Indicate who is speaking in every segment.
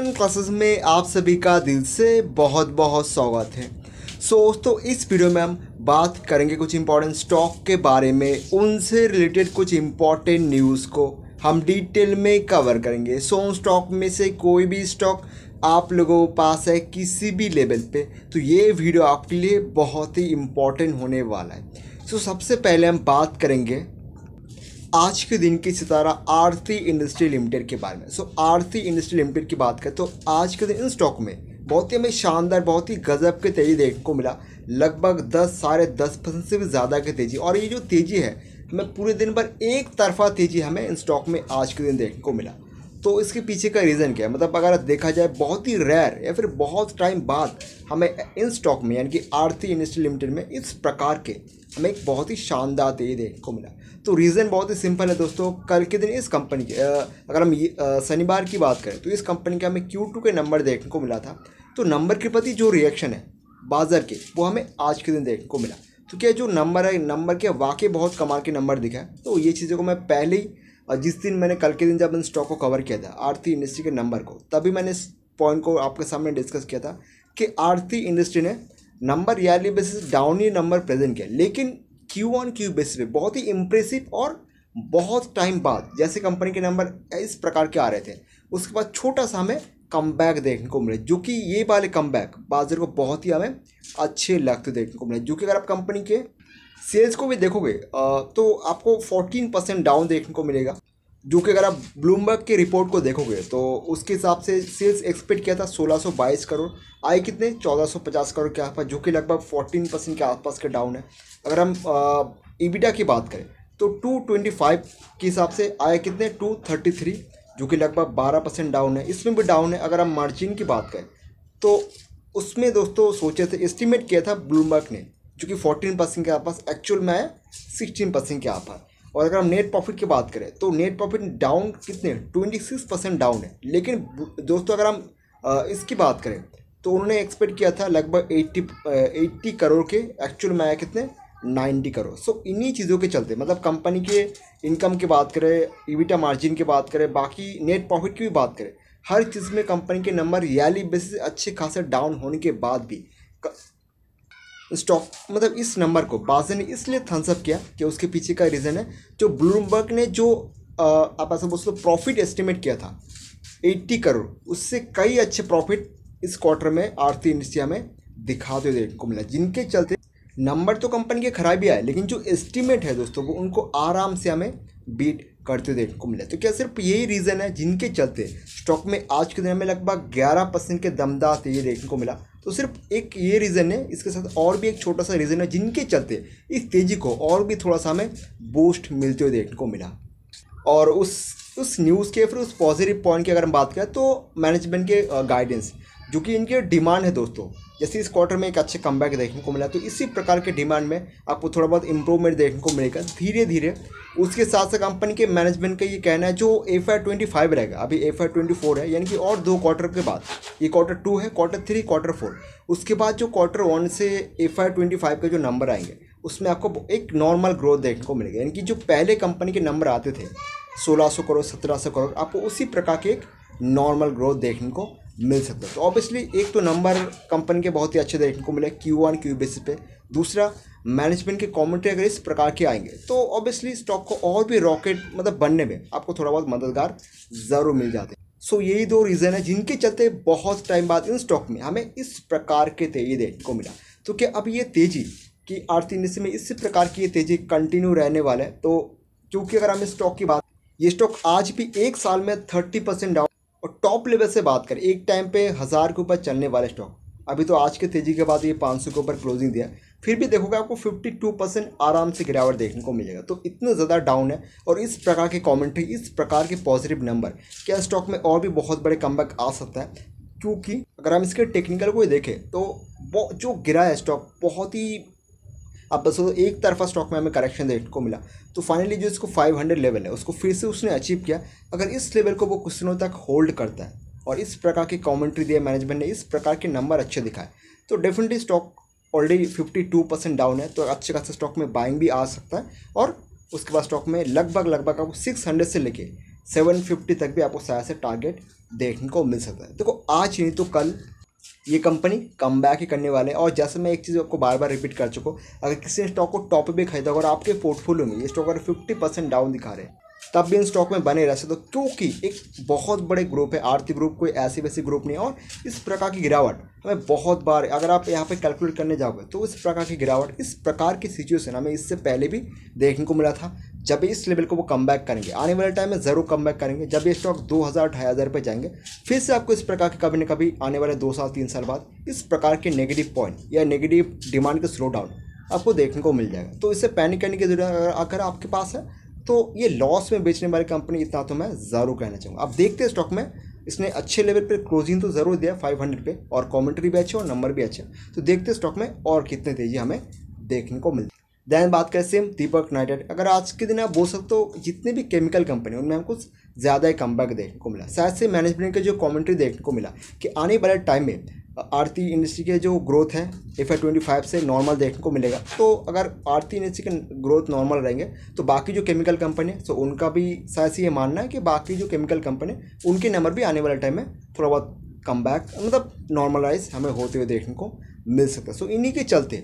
Speaker 1: management classes में आप सभी का दिल से बहुत बहुत स्वागत है सो so, दोस्तों इस वीडियो में हम बात करेंगे कुछ इंपॉर्टेंट स्टॉक के बारे में उनसे रिलेटेड कुछ इंपॉर्टेंट न्यूज़ को हम डिटेल में कवर करेंगे सो so, उन स्टॉक में से कोई भी स्टॉक आप लोगों के पास है किसी भी लेवल पे तो ये वीडियो आपके लिए बहुत ही इम्पोर्टेंट होने वाला है सो so, सबसे पहले हम बात करेंगे आज के दिन की सितारा आरती इंडस्ट्री लिमिटेड के बारे में सो आरती इंडस्ट्री लिमिटेड की बात करें तो आज के दिन इन स्टॉक में बहुत ही हमें शानदार बहुत ही गजब की तेज़ी देखने को मिला लगभग दस साढ़े दस परसेंट से भी ज़्यादा की तेज़ी और ये जो तेज़ी है हमें पूरे दिन भर एक तरफा तेज़ी हमें इन स्टॉक में आज के दिन देखने को मिला तो इसके पीछे का रीज़न क्या है मतलब अगर देखा जाए बहुत ही रेयर या फिर बहुत टाइम बाद हमें इन स्टॉक में यानी कि आरती इंडस्ट्री लिमिटेड में इस प्रकार के हमें एक बहुत ही शानदार तेज़ी देखने को मिला तो रीज़न बहुत ही सिंपल है दोस्तों कल के दिन इस कंपनी के अगर हम शनिवार की बात करें तो इस कंपनी के हमें क्यू टू के नंबर देखने को मिला था तो नंबर के प्रति जो रिएक्शन है बाज़ार के वो हमें आज के दिन देखने को मिला तो क्या जो नंबर है नंबर के वाकई बहुत कमाल के नंबर दिखा है तो ये चीज़ों को मैं पहले ही जिस दिन मैंने कल के दिन जब मैंने स्टॉक को कवर किया था आरती इंडस्ट्री के नंबर को तभी मैंने इस पॉइंट को आपके सामने डिस्कस किया था कि आरती इंडस्ट्री ने नंबर ईयरली बेसिस डाउन ही नंबर प्रेजेंट किया लेकिन क्यू ऑन क्यू बेस पे बहुत ही इम्प्रेसिव और बहुत टाइम बाद जैसे कंपनी के नंबर इस प्रकार के आ रहे थे उसके बाद छोटा सा हमें कम देखने को मिले जो कि ये वाले कम बैक बाजार को बहुत ही हमें अच्छे लगते देखने को मिले जो कि अगर आप कंपनी के सेल्स को भी देखोगे तो आपको 14 परसेंट डाउन देखने को मिलेगा जो कि अगर आप ब्लूमबर्ग की रिपोर्ट को देखोगे तो उसके हिसाब से सेल्स एक्सपेक्ट किया था 1622 करोड़ आए कितने 1450 करोड़ के आसपास जो कि लगभग 14 परसेंट के आसपास के डाउन है अगर हम ईबीडा की बात करें तो 225 के हिसाब से आए कितने 233 जो कि लगभग 12 परसेंट डाउन है इसमें भी डाउन है अगर हम मार्जिन की बात करें तो उसमें दोस्तों सोचे थे एस्टिमेट किया था ब्लूमबर्ग ने जो कि फोर्टीन परसेंट के आसपास एक्चुअल में आया सिक्सटीन परसेंट के आसपास और अगर हम नेट प्रॉफिट की बात करें तो नेट प्रॉफिट डाउन कितने ट्वेंटी सिक्स परसेंट डाउन है लेकिन दोस्तों अगर हम इसकी बात करें तो उन्होंने एक्सपेक्ट किया था लगभग एट्टी एट्टी करोड़ के एक्चुअल में आया कितने नाइन्टी करोड़ सो इन्हीं चीज़ों के चलते मतलब कंपनी के इनकम की बात करें ईविटा मार्जिन की बात करें बाकी नेट प्रॉफिट की भी बात करें हर चीज़ में कंपनी के नंबर रियली बेसिस अच्छे खासे डाउन होने के बाद भी स्टॉक मतलब इस नंबर को बाजे ने इसलिए थम्सअप किया कि उसके पीछे का रीज़न है जो ब्लूमबर्ग ने जो आ, आप ऐसा बोल सकते प्रॉफिट एस्टिमेट किया था 80 करोड़ उससे कई अच्छे प्रॉफिट इस क्वार्टर में आर्थिक इंडस्ट्रिया में दिखाते देखने को मिला जिनके चलते नंबर तो कंपनी के खराब ही आए लेकिन जो एस्टिमेट है दोस्तों वो उनको आराम से हमें बीट करते देखने को मिला तो क्या सिर्फ यही रीज़न है जिनके चलते स्टॉक में आज के दिन में लगभग 11 परसेंट के दमदार ये देखने को मिला तो सिर्फ एक ये रीज़न है इसके साथ और भी एक छोटा सा रीज़न है जिनके चलते इस तेज़ी को और भी थोड़ा सा हमें बूस्ट मिलते हुए देखने को मिला और उस उस न्यूज़ के फिर उस पॉजिटिव पॉइंट की अगर हम बात करें तो मैनेजमेंट के गाइडेंस जो कि इनके डिमांड है दोस्तों जैसे इस क्वार्टर में एक अच्छे कम देखने को मिला तो इसी प्रकार के डिमांड में आपको थोड़ा बहुत इंप्रूवमेंट देखने को मिलेगा धीरे धीरे उसके साथ साथ कंपनी के मैनेजमेंट का ये कहना है जो एफ आई ट्वेंटी फाइव रहेगा अभी एफ आई ट्वेंटी फोर है यानी कि और दो क्वार्टर के बाद ये क्वार्टर टू है क्वार्टर थ्री क्वार्टर फोर उसके बाद जो क्वार्टर वन से एफ आई ट्वेंटी फाइव के जो नंबर आएंगे उसमें आपको एक नॉर्मल ग्रोथ देखने को मिलेगा यानी कि जो पहले कंपनी के नंबर आते थे सोलह सौ करोड़ सत्रह सौ करोड़ आपको उसी प्रकार के एक नॉर्मल ग्रोथ देखने को मिल सकता है तो ऑब्वियसली एक तो नंबर कंपनी के बहुत ही अच्छे देखने को मिले क्यू वन क्यू बेसिस पे दूसरा मैनेजमेंट के कॉमेंट्री अगर इस प्रकार के आएंगे तो ऑब्वियसली स्टॉक को और भी रॉकेट मतलब बनने में आपको थोड़ा बहुत मददगार ज़रूर मिल जाते हैं सो so, यही दो रीज़न है जिनके चलते बहुत टाइम बाद इन स्टॉक में हमें इस प्रकार के तेजी देखने को मिला तो क्या अब ये तेज़ी कि आर्थिक इंडस्ट्री में इसी प्रकार की ये तेज़ी कंटिन्यू रहने वाला है तो क्योंकि अगर हम इस स्टॉक की बात ये स्टॉक आज भी एक साल में थर्टी परसेंट डाउन और टॉप लेवल से बात करें एक टाइम पे हज़ार के ऊपर चलने वाले स्टॉक अभी तो आज के तेज़ी के बाद ये पाँच सौ के ऊपर क्लोजिंग दिया फिर भी देखोगे आपको 52 परसेंट आराम से गिरावट देखने को मिलेगा तो इतना ज़्यादा डाउन है और इस प्रकार के कॉमेंट्री इस प्रकार के पॉजिटिव नंबर क्या स्टॉक में और भी बहुत बड़े कम आ सकता है क्योंकि अगर हम इसके टेक्निकल को देखें तो जो गिरा है स्टॉक बहुत ही आप बस एक तरफा स्टॉक में हमें करेक्शन रेट को मिला तो फाइनली जो इसको 500 लेवल है उसको फिर से उसने अचीव किया अगर इस लेवल को वो कुछ दिनों तक होल्ड करता है और इस प्रकार की कॉमेंट्री दिए मैनेजमेंट ने इस प्रकार के नंबर अच्छे दिखाए तो definitely stock already fifty two percent down है तो अच्छे खासा स्टॉक में बाइंग भी आ सकता है और उसके बाद स्टॉक में लगभग लगभग आपको सिक्स हंड्रेड से लेके सेवन फिफ्टी तक भी आपको सारा से टारगेट देखने को मिल सकता है देखो आज नहीं तो कल ये कंपनी कम बैक ही करने वाले हैं और जैसे मैं एक चीज़ आपको बार बार रिपीट कर चुका हूँ अगर किसी स्टॉक को टॉप पे खरीदा और आपके पोर्टफोलियो में ये स्टॉक अगर फिफ्टी परसेंट डाउन दिखा रहे हैं तब भी इन स्टॉक में बने रह सकते हो तो क्योंकि एक बहुत बड़े ग्रुप है आर्थिक ग्रुप कोई ऐसी वैसी ग्रुप नहीं है और इस प्रकार की गिरावट हमें बहुत बार अगर आप यहाँ पे कैलकुलेट करने जाओगे तो इस प्रकार की गिरावट इस प्रकार की सिचुएशन हमें इससे पहले भी देखने को मिला था जब इस लेवल को वो कम बैक करेंगे आने वाले टाइम में ज़रूर कम बैक करेंगे जब ये स्टॉक दो हज़ार ढाई हज़ार पर जाएंगे फिर से आपको इस प्रकार के कभी ना कभी आने वाले दो साल तीन साल बाद इस प्रकार के नेगेटिव पॉइंट या नेगेटिव डिमांड के स्लो डाउन आपको देखने को मिल जाएगा तो इससे पैनिक करने की जरूरत अगर आपके पास है तो ये लॉस में बेचने वाली कंपनी इतना तो मैं ज़रूर कहना चाहूँगा आप देखते हैं स्टॉक में इसने अच्छे लेवल पर क्लोजिंग तो ज़रूर दिया फाइव हंड्रेड पर और कॉमेंट्री भी अच्छी और नंबर भी अच्छे तो देखते स्टॉक में और कितने तेजी हमें देखने को मिलती दैन बात करें सेम दीपक नाइटेड अगर आज के दिन आप बोल सकते हो जितने भी केमिकल कंपनी उनमें हमको ज़्यादा ही कम देखने को मिला शायद से मैनेजमेंट के जो कमेंट्री देखने को मिला कि आने वाले टाइम में आरती इंडस्ट्री के जो ग्रोथ है एफ आई ट्वेंटी फाइव से नॉर्मल देखने को मिलेगा तो अगर आरती इंडस्ट्री के ग्रोथ नॉर्मल रहेंगे तो बाकी जो केमिकल कंपनी है सो उनका भी शायद से ये मानना है कि बाकी जो केमिकल कंपनी उनके नंबर भी आने वाले टाइम में थोड़ा बहुत कम बैक मतलब नॉर्मलाइज हमें होते हुए देखने को मिल सकता है सो इन्हीं के चलते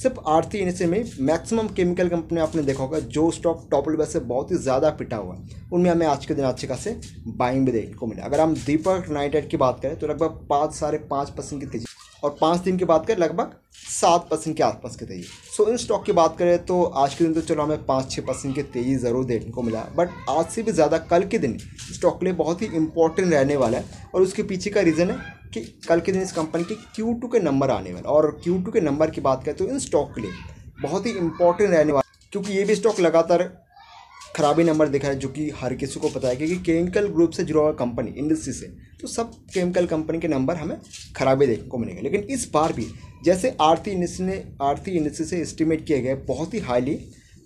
Speaker 1: सिर्फ आरती इंडस्ट्री में मैक्सिमम केमिकल कंपनी आपने देखा होगा जो स्टॉक टॉप लेवल से बहुत ही ज़्यादा पिटा हुआ है उनमें हमें आज के दिन अच्छे खासे बाइंग भी देखने को मिला अगर हम दीपक नाइटेड की बात करें तो लगभग पाँच साढ़े पाँच परसेंट की तेजी और पाँच दिन की बात करें लगभग सात परसेंट के आसपास की तेज़ी सो इन स्टॉक की बात करें तो आज के दिन तो चलो हमें पाँच छः परसेंट की तेज़ी ज़रूर देखने को मिला बट आज से भी ज़्यादा कल के दिन स्टॉक के लिए बहुत ही इंपॉर्टेंट रहने वाला है और उसके पीछे का रीज़न है कि कल के दिन इस कंपनी के क्यू टू के नंबर आने वाले और क्यू टू के नंबर की बात करें तो इन स्टॉक के लिए बहुत ही इंपॉर्टेंट रहने वाला क्योंकि ये भी स्टॉक लगातार खराबी नंबर देखा है जो कि हर किसी को पता है क्योंकि केमिकल ग्रुप से जुड़ा हुआ कंपनी इंडस्ट्री से तो सब केमिकल कंपनी के नंबर हमें ख़राबी देखने को मिलेंगे लेकिन इस बार भी जैसे आरती इंडस्ट्री ने आरती इंडस्ट्री से एस्टिमेट किए गए बहुत ही हाईली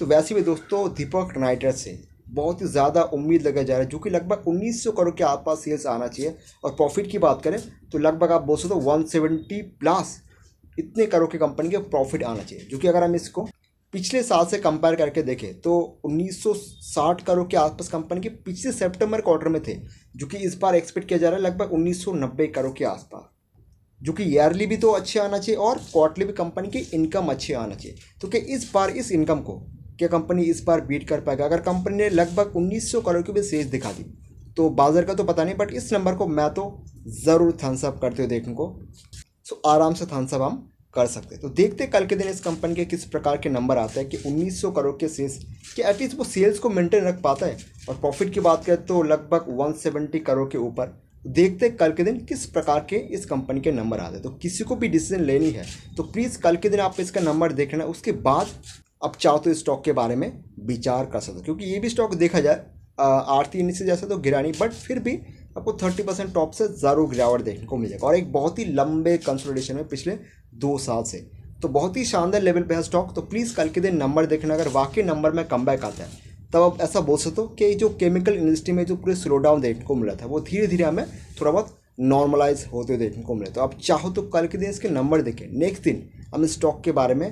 Speaker 1: तो वैसे भी दोस्तों दीपक नाइटर से बहुत ही ज़्यादा उम्मीद लगा जा रहा है जो कि लगभग 1900 करोड़ के आसपास सेल्स आना चाहिए और प्रॉफिट की बात करें तो लगभग आप बोल सकते हो वन प्लस इतने करोड़ की कंपनी के प्रॉफिट आना चाहिए जो कि अगर हम इसको पिछले साल से कंपेयर करके देखें तो 1960 करोड़ के आसपास कंपनी के पिछले सितंबर क्वार्टर में थे जो कि इस बार एक्सपेक्ट किया जा रहा है लगभग 1990 करोड़ के आसपास जो कि ईयरली भी तो अच्छे आना चाहिए और क्वार्टरली भी कंपनी की इनकम अच्छे आना चाहिए तो क्या इस बार इस इनकम को क्या कंपनी इस बार बीट कर पाएगा अगर कंपनी ने लगभग उन्नीस करोड़ की भी सेज दिखा दी तो बाजार का तो पता नहीं बट इस नंबर को मैं तो ज़रूर थम्सअप करते हुए देखने को सो आराम से थम्सअप हम कर सकते हैं तो देखते कल के दिन इस कंपनी के किस प्रकार के नंबर आते हैं कि 1900 करोड़ के सेल्स कि एटलीस्ट वो सेल्स को मेंटेन रख पाता है और प्रॉफिट की बात करें तो लगभग 170 करोड़ के ऊपर देखते कल के दिन किस प्रकार के इस कंपनी के नंबर आते हैं तो किसी को भी डिसीजन लेनी है तो प्लीज़ कल के दिन आप इसका नंबर देखना उसके बाद आप चाहो तो स्टॉक के बारे में विचार कर सकते हो क्योंकि ये भी स्टॉक देखा जाए आरती से जैसा तो गिरानी बट फिर भी आपको थर्टी परसेंट टॉप से ज़रूर गिरावट देखने को मिलेगा और एक बहुत ही लंबे कंसोलिडेशन में पिछले दो साल से तो बहुत ही शानदार लेवल पे है स्टॉक तो प्लीज़ कल के दिन नंबर देखना अगर वाकई नंबर में कम बैक आता है तब आप ऐसा बोल सकते हो कि जो केमिकल इंडस्ट्री में जो पूरे स्लो डाउन देखने को मिला था वो धीरे धीरे हमें थोड़ा बहुत नॉर्मलाइज होते हुए देखने को मिले तो आप चाहो तो कल के दिन इसके नंबर देखें नेक्स्ट दिन हम इस स्टॉक के बारे में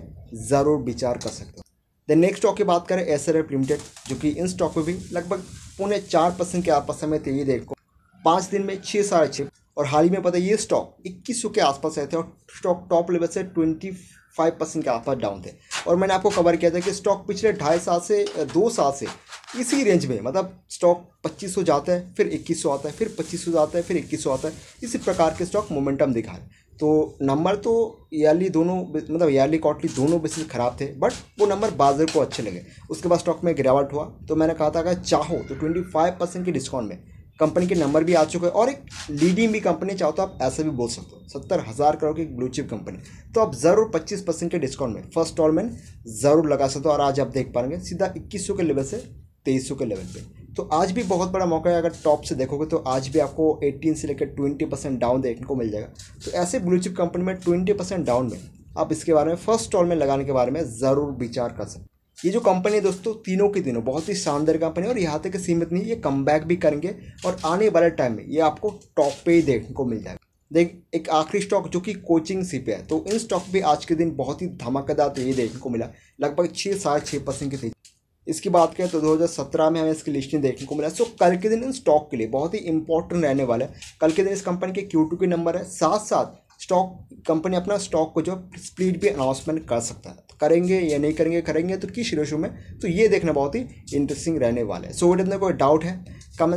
Speaker 1: ज़रूर विचार कर सकते हो देन नेक्स्ट स्टॉक की बात करें एस लिमिटेड जो कि इन स्टॉक में भी लगभग पौने चार परसेंट के आपस में तेजी देखो पाँच दिन में छः साढ़े छः और हाल ही में पता है ये स्टॉक इक्कीस के आसपास आए थे और स्टॉक टॉप लेवल से ट्वेंटी फाइव परसेंट के आसपास डाउन थे और मैंने आपको कवर किया था कि स्टॉक पिछले ढाई साल से दो साल से इसी रेंज में मतलब स्टॉक 2500 जाता है फिर 2100 आता है फिर 2500 जाता है फिर 2100 आता है इसी प्रकार के स्टॉक मोमेंटम दिखा रहे तो नंबर तो ईयरली दोनों मतलब ईयरली क्वार्टली दोनों बेसिस ख़राब थे बट वो नंबर बाजार को अच्छे लगे उसके बाद स्टॉक में गिरावट हुआ तो मैंने कहा था अगर चाहो तो ट्वेंटी फाइव परसेंट के डिस्काउंट में कंपनी के नंबर भी आ चुके हैं और एक लीडिंग भी कंपनी चाहो तो आप ऐसे भी बोल सकते हो सत्तर हज़ार करोड़ की ब्लू चिप कंपनी तो आप ज़रूर पच्चीस परसेंट के डिस्काउंट में फर्स्ट में ज़रूर लगा सकते हो और आज आप देख पाएंगे सीधा इक्कीस के लेवल से तेईस के लेवल पर तो आज भी बहुत बड़ा मौका है अगर टॉप से देखोगे तो आज भी आपको एटीन से लेकर ट्वेंटी परसेंट डाउन देखने को मिल जाएगा तो ऐसे ब्लू चिप कंपनी में ट्वेंटी परसेंट डाउन में आप इसके बारे में फर्स्ट स्टॉल में लगाने के बारे में ज़रूर विचार कर सकते हैं ये जो कंपनी है दोस्तों तीनों के तीनों बहुत ही शानदार कंपनी और यहाँ तक सीमित नहीं ये कम भी करेंगे और आने वाले टाइम में ये आपको टॉप पे ही देखने को मिल जाएगा देख एक आखिरी स्टॉक जो कि कोचिंग सी पे है तो इन स्टॉक भी आज के दिन बहुत ही धमाकेदार तो ये देखने को मिला लगभग छः साढ़े छः परसेंट की तेजी इसकी बात करें तो 2017 में हमें इसकी लिस्टिंग देखने को मिला सो कल के दिन इन स्टॉक के लिए बहुत ही इंपॉर्टेंट रहने वाला है कल के दिन इस कंपनी के क्यू टू के नंबर है साथ साथ स्टॉक कंपनी अपना स्टॉक को जो स्प्लिट भी अनाउंसमेंट कर सकता है करेंगे या नहीं करेंगे करेंगे तो किस रेशो में तो ये देखना बहुत ही इंटरेस्टिंग रहने वाला है सो so, इतना कोई डाउट है कमेंट